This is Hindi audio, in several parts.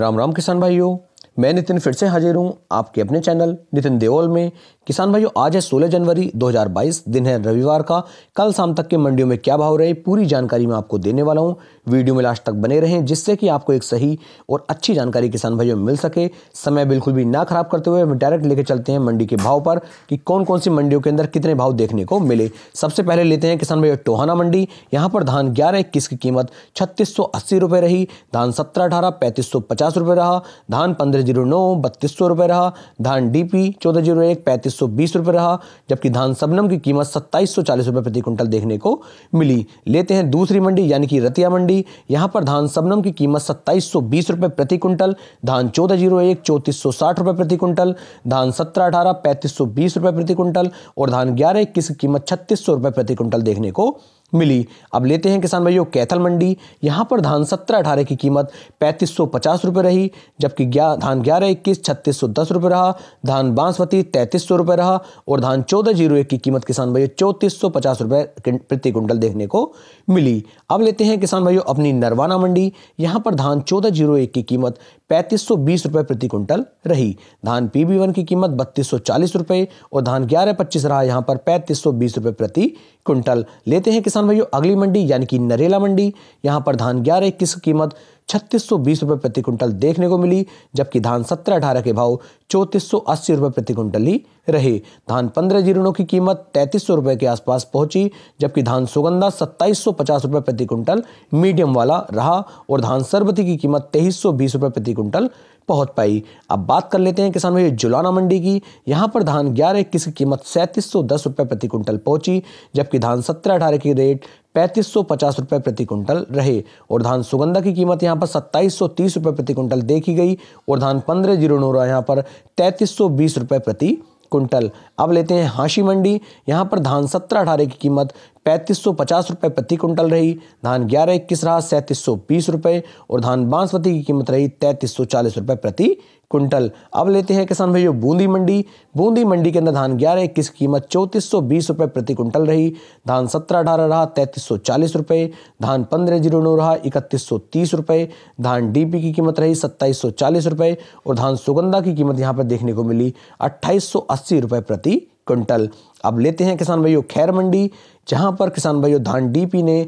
राम राम किसान भाइयों मैं नितिन फिर से हाजिर हूँ आपके अपने चैनल नितिन देओल में किसान भाइयों आज है 16 जनवरी 2022 दिन है रविवार का कल शाम तक के मंडियों में क्या भाव रहे पूरी जानकारी मैं आपको देने वाला हूँ वीडियो में लास्ट तक बने रहें जिससे कि आपको एक सही और अच्छी जानकारी किसान भाइयों मिल सके समय बिल्कुल भी ना खराब करते हुए हम डायरेक्ट लेके चलते हैं मंडी के भाव पर कि कौन कौन सी मंडियों के अंदर कितने भाव देखने को मिले सबसे पहले लेते हैं किसान भाइयों टोहाना मंडी यहाँ पर धान ग्यारह इक्कीस की कीमत छत्तीस सौ रही धान सत्रह अठारह पैंतीस सौ रहा धान पंद्रह जीरो नौ बत्तीस सौ रुपये रहा धान डी पी चौदह जीरो एक पैंतीस सौ बीस रुपये रहा जबकि धान सबनम की कीमत सत्ताईस सौ चालीस रुपये प्रति क्विंटल देखने को मिली लेते हैं दूसरी मंडी यानी कि रतिया मंडी यहाँ पर धान सबनम की कीमत सत्ताईस सौ बीस रुपये प्रति क्विंटल धान चौदह जीरो एक चौंतीस सौ साठ रुपये प्रति क्विंटल धान सत्रह अठारह पैंतीस सौ बीस रुपये प्रति क्विंटल और धान ग्यारह इक्कीस की कीमत छत्तीस सौ रुपये प्रति क्विंटल देखने को मिली अब लेते हैं किसान भाइयों कैथल मंडी यहाँ पर धान सत्रह अठारह की कीमत पैंतीस सौ पचास रुपये रही जबकि ग्या, धान ग्यारह इक्कीस छत्तीस सौ दस रुपये रहा धान बांसवती तैंतीस सौ रुपये रहा और धान चौदह जीरो एक की कीमत किसान भाइयों चौंतीस सौ पचास रुपये प्रति कुंटल देखने को मिली अब लेते हैं किसान भाइयों अपनी नरवाना मंडी यहाँ पर धान चौदह जीरो एक की कीमत पैंतीस सौ बीस रुपये प्रति कुंटल रही धान पी बी वन की कीमत बत्तीस सौ चालीस रुपये और धान ग्यारह पच्चीस रहा यहाँ पर पैंतीस सौ बीस रुपये प्रति कुंटल लेते हैं किसान भाइयों अगली मंडी यानी कि नरेला मंडी यहाँ पर धान ग्यारह की कीमत छत्तीस रुपए प्रति क्विंटल देखने को मिली जबकि धान सत्रह अठारह के भाव चौंतीस रुपए प्रति क्विंटल ही रहे धान पंद्रह जीरो की कीमत तैंतीस रुपए के आसपास पहुंची जबकि धान सुगंधा सत्ताईस रुपए प्रति क्विंटल मीडियम वाला रहा और धान सरबती की कीमत तेईस रुपए प्रति क्विंटल पहुंच पाई अब बात कर लेते हैं किसान भाई जुलाना मंडी की यहाँ पर धान ग्यारह इक्कीस की कीमत सैंतीस सौ दस रुपये प्रति क्विंटल पहुंची जबकि धान सत्रह अठारह की रेट 3550 सौ पचास प्रति कुंटल रहे और धान सुगंधा की कीमत यहाँ पर सत्ताईस सौ तीस प्रति क्विंटल देखी गई और धान पंद्रह जीरो नौ यहाँ पर तैंतीस रुपए बीस प्रति कुंटल अब लेते हैं हाशी मंडी यहाँ पर धान सत्रह अठारह की कीमत पैंतीस सौ पचास रुपये प्रति कुंटल रही धान ग्यारह इक्कीस रहा सैंतीस सौ बीस रुपये और धान बांसमती की कीमत रही तैंतीस सौ चालीस रुपये प्रति कुंटल अब लेते हैं किसान भाइयों बूंदी मंडी बूंदी मंडी के अंदर धान ग्यारह इक्कीस की कीमत चौंतीस सौ बीस रुपये प्रति कुंटल रही धान सत्रह अठारह रहा तैंतीस सौ चालीस रुपये धान पंद्रह जीरो नौ रहा इकतीस सौ तीस रुपये धान डीपी की कीमत रही सत्ताईस सौ चालीस रुपये और धान सुगंधा की कीमत यहाँ पर देखने को मिली अट्ठाईस सौ अस्सी रुपये प्रति क्विंटल अब लेते हैं किसान भाइयों खैर मंडी जहां पर किसान भाइयों धान डीपी ने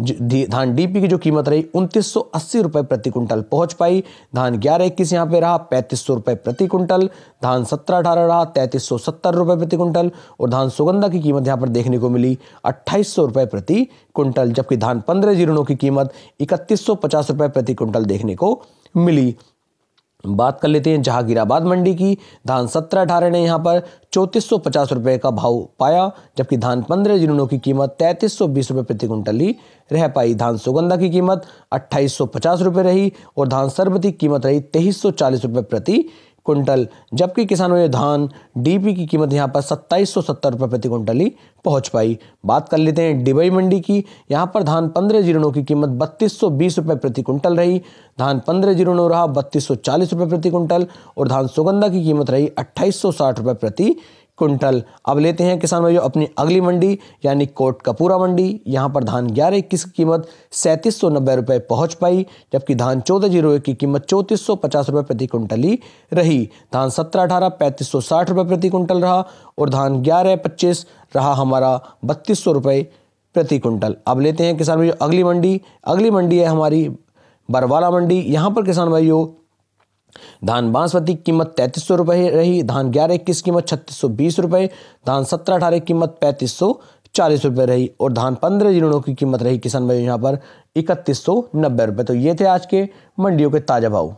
धान डीपी की जो कीमत रही उनतीस रुपए प्रति कुंटल पहुंच पाई धान ग्यारह इक्कीस यहाँ पे रहा पैंतीस सौ रुपए प्रति कुंटल धान सत्रह अठारह रहा तैंतीस सत्तर रुपए प्रति कुंटल और धान सुगंधा की कीमत यहाँ पर देखने को मिली अट्ठाईस सौ रुपए प्रति कुंटल जबकि धान पंद्रह जीरणों की कीमत इकतीस सौ पचास रुपए प्रति कुंटल देखने को मिली बात कर लेते हैं जहांगीराबाद मंडी की धान सत्रह अठारह ने यहाँ पर चौंतीस सौ पचास रुपये का भाव पाया जबकि धान पंद्रह जिनों की कीमत तैंतीस सौ बीस रुपये प्रति ही रह पाई धान सुगंधा की कीमत अट्ठाईस सौ पचास रुपये रही और धान सरबती कीमत रही तेईस सौ चालीस रुपये प्रति कुंटल जबकि किसानों ने धान डीपी की कीमत यहाँ पर सत्ताईस सौ सत्तर रुपये प्रति कुंटल ही पहुँच पाई बात कर लेते हैं डिबई मंडी की यहाँ पर धान पंद्रह जीरणों की कीमत बत्तीस सौ बीस रुपये प्रति कुंटल रही धान पंद्रह जीरणों रहा बत्तीस सौ चालीस रुपये प्रति कुंटल और धान सुगंधा की कीमत रही अट्ठाईस सौ साठ रुपये प्रति कुंटल अब लेते हैं किसान भाइयों अपनी अगली मंडी यानी कोट कपूरा मंडी यहाँ पर धान ग्यारह इक्कीस की कीमत सैंतीस सौ नब्बे रुपये पहुँच पाई जबकि धान चौदह जीरो एक की कीमत चौंतीस सौ पचास रुपये प्रति कुंटल ही रही धान सत्रह अठारह पैंतीस सौ साठ रुपये प्रति कुंटल रहा और धान ग्यारह पच्चीस रहा हमारा बत्तीस सौ रुपये प्रति कुंटल अब लेते हैं किसान भाइयों अगली मंडी अगली मंडी है हमारी बरवाला मंडी यहाँ पर किसान भाइयों धान बासमती की कीमत तैंतीस सौ रुपये रही धान ग्यारह इक्कीस कीमत छत्तीस सौ बीस रुपये धान सत्रह अठारह कीमत पैंतीस सौ चालीस रुपये रही और धान पंद्रह जिलों की कीमत रही किसान भाई यहाँ पर इकतीस सौ नब्बे रुपये तो ये थे आज के मंडियों के ताज़ा भाव